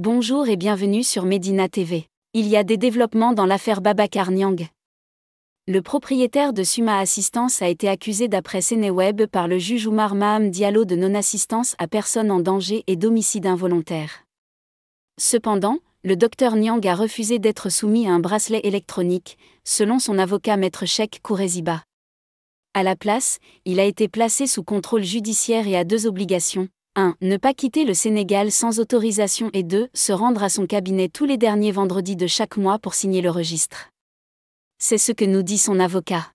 Bonjour et bienvenue sur Medina TV. Il y a des développements dans l'affaire Babacar nyang Le propriétaire de Suma Assistance a été accusé d'après Sénéweb par le juge Oumar Maham Diallo de non-assistance à personne en danger et d'homicide involontaire. Cependant, le docteur Nyang a refusé d'être soumis à un bracelet électronique, selon son avocat maître Sheikh Koureziba. À la place, il a été placé sous contrôle judiciaire et a deux obligations, 1. Ne pas quitter le Sénégal sans autorisation et 2. Se rendre à son cabinet tous les derniers vendredis de chaque mois pour signer le registre. C'est ce que nous dit son avocat.